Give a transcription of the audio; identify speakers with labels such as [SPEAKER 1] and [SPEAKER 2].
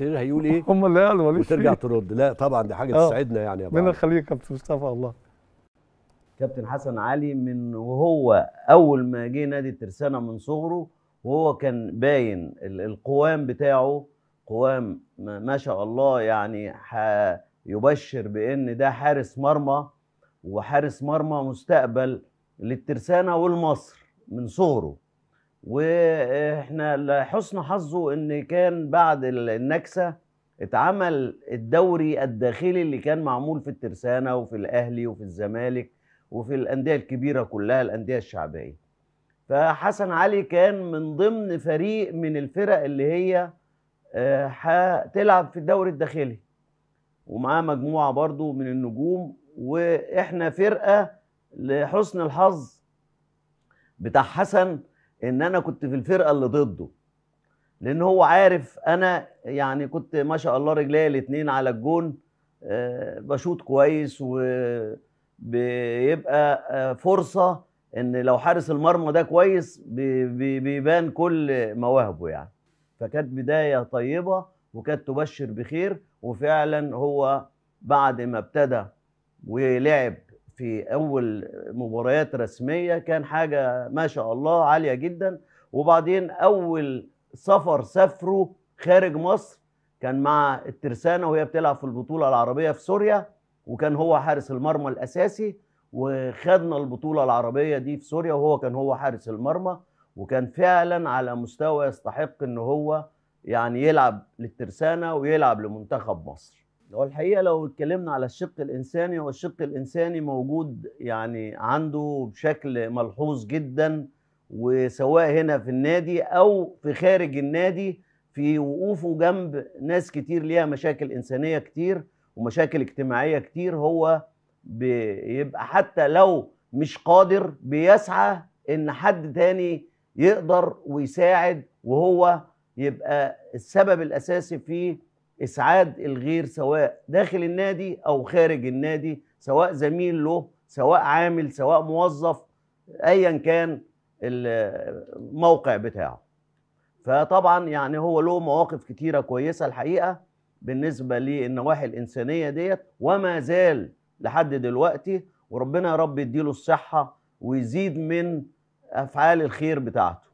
[SPEAKER 1] التقرير هيقول ايه هم اللي قالوا ماليش وترجع ترد لا طبعا دي حاجه آه. تسعدنا يعني يا من الخليل كابتن مصطفى الله كابتن حسن علي من وهو اول ما جه نادي الترسانه من صغره وهو كان باين القوام بتاعه قوام ما شاء الله يعني يبشر بان ده حارس مرمى وحارس مرمى مستقبل للترسانه والمصر من صغره واحنا لحسن حظه ان كان بعد النكسه اتعمل الدوري الداخلي اللي كان معمول في الترسانه وفي الاهلي وفي الزمالك وفي الانديه الكبيره كلها الانديه الشعبيه فحسن علي كان من ضمن فريق من الفرق اللي هي آه، هتلعب في الدوري الداخلي ومعاه مجموعه برضو من النجوم واحنا فرقه لحسن الحظ بتاع حسن ان انا كنت في الفرقه اللي ضده لان هو عارف انا يعني كنت ما شاء الله رجليا الاثنين على الجون آه، بشوط كويس وبيبقى آه، فرصه ان لو حارس المرمى ده كويس بيبان كل مواهبه يعني فكانت بدايه طيبه وكانت تبشر بخير وفعلا هو بعد ما ابتدى ولعب في اول مباريات رسميه كان حاجه ما شاء الله عاليه جدا وبعدين اول سفر سافره خارج مصر كان مع الترسانه وهي بتلعب في البطوله العربيه في سوريا وكان هو حارس المرمى الاساسي وخدنا البطوله العربيه دي في سوريا وهو كان هو حارس المرمى وكان فعلا على مستوى يستحق ان هو يعني يلعب للترسانه ويلعب لمنتخب مصر هو الحقيقه لو اتكلمنا على الشق الانساني هو الشق الانساني موجود يعني عنده بشكل ملحوظ جدا وسواء هنا في النادي او في خارج النادي في وقوفه جنب ناس كتير ليها مشاكل انسانيه كتير ومشاكل اجتماعيه كتير هو بيبقى حتى لو مش قادر بيسعى ان حد تاني يقدر ويساعد وهو يبقى السبب الاساسي في اسعاد الغير سواء داخل النادي او خارج النادي سواء زميل له سواء عامل سواء موظف ايا كان الموقع بتاعه فطبعا يعني هو له مواقف كتيره كويسه الحقيقه بالنسبه للنواحي الانسانيه ديت وما زال لحد دلوقتي وربنا يا رب يديله الصحه ويزيد من افعال الخير بتاعته